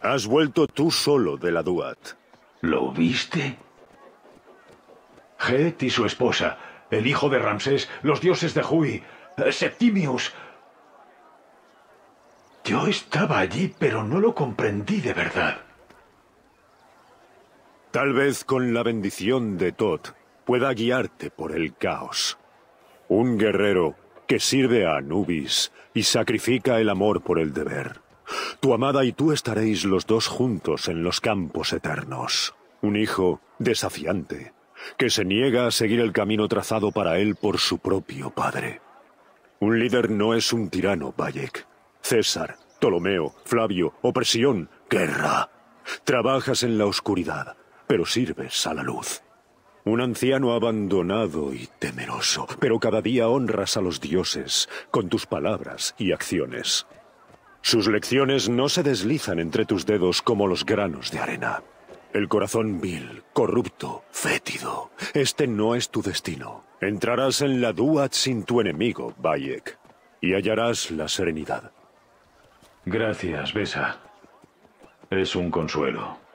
Has vuelto tú solo de la Duat. ¿Lo viste? Het y su esposa, el hijo de Ramsés, los dioses de Hui, eh, Septimius. Yo estaba allí, pero no lo comprendí de verdad. Tal vez con la bendición de Tod pueda guiarte por el caos. Un guerrero que sirve a Anubis y sacrifica el amor por el deber. Tu amada y tú estaréis los dos juntos en los campos eternos. Un hijo desafiante, que se niega a seguir el camino trazado para él por su propio padre. Un líder no es un tirano, Bayek. César, Ptolomeo, Flavio, opresión, guerra. Trabajas en la oscuridad, pero sirves a la luz. Un anciano abandonado y temeroso, pero cada día honras a los dioses con tus palabras y acciones. Sus lecciones no se deslizan entre tus dedos como los granos de arena. El corazón vil, corrupto, fétido. Este no es tu destino. Entrarás en la Duat sin tu enemigo, Bayek, y hallarás la serenidad. Gracias, Besa. Es un consuelo.